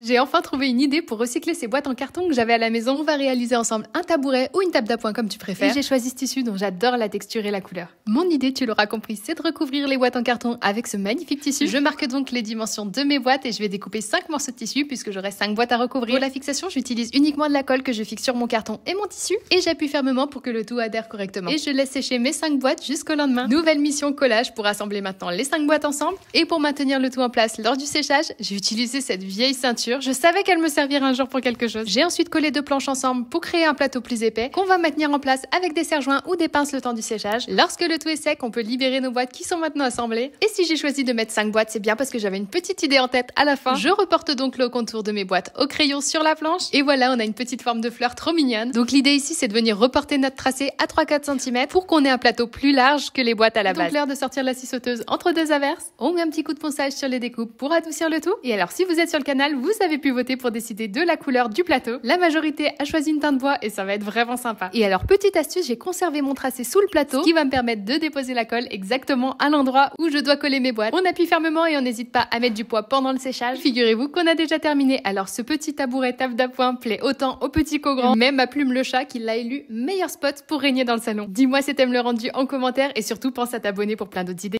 J'ai enfin trouvé une idée pour recycler ces boîtes en carton que j'avais à la maison. On va réaliser ensemble un tabouret ou une table d'appoint comme tu préfères. j'ai choisi ce tissu dont j'adore la texture et la couleur. Mon idée, tu l'auras compris, c'est de recouvrir les boîtes en carton avec ce magnifique tissu. Je marque donc les dimensions de mes boîtes et je vais découper 5 morceaux de tissu puisque j'aurai 5 boîtes à recouvrir. Pour la fixation, j'utilise uniquement de la colle que je fixe sur mon carton et mon tissu et j'appuie fermement pour que le tout adhère correctement. Et je laisse sécher mes 5 boîtes jusqu'au lendemain. Nouvelle mission collage pour assembler maintenant les 5 boîtes ensemble et pour maintenir le tout en place lors du séchage, j'ai utilisé cette vieille ceinture je savais qu'elle me servirait un jour pour quelque chose. J'ai ensuite collé deux planches ensemble pour créer un plateau plus épais qu'on va maintenir en place avec des serre-joints ou des pinces le temps du séchage. Lorsque le tout est sec, on peut libérer nos boîtes qui sont maintenant assemblées. Et si j'ai choisi de mettre 5 boîtes, c'est bien parce que j'avais une petite idée en tête à la fin. Je reporte donc le contour de mes boîtes au crayon sur la planche. Et voilà, on a une petite forme de fleur trop mignonne. Donc l'idée ici, c'est de venir reporter notre tracé à 3-4 cm pour qu'on ait un plateau plus large que les boîtes à la base. Donc l'heure de sortir la scie sauteuse entre deux averses. On met un petit coup de ponçage sur les découpes pour adoucir le tout. Et alors si vous êtes sur le canal, vous vous avez pu voter pour décider de la couleur du plateau. La majorité a choisi une teinte bois et ça va être vraiment sympa. Et alors, petite astuce, j'ai conservé mon tracé sous le plateau, qui va me permettre de déposer la colle exactement à l'endroit où je dois coller mes boîtes. On appuie fermement et on n'hésite pas à mettre du poids pendant le séchage. Figurez-vous qu'on a déjà terminé. Alors, ce petit tabouret taf d'appoint plaît autant au petit qu'aux grand, même à Plume le chat qui l'a élu meilleur spot pour régner dans le salon. Dis-moi si t'aimes le rendu en commentaire et surtout pense à t'abonner pour plein d'autres idées.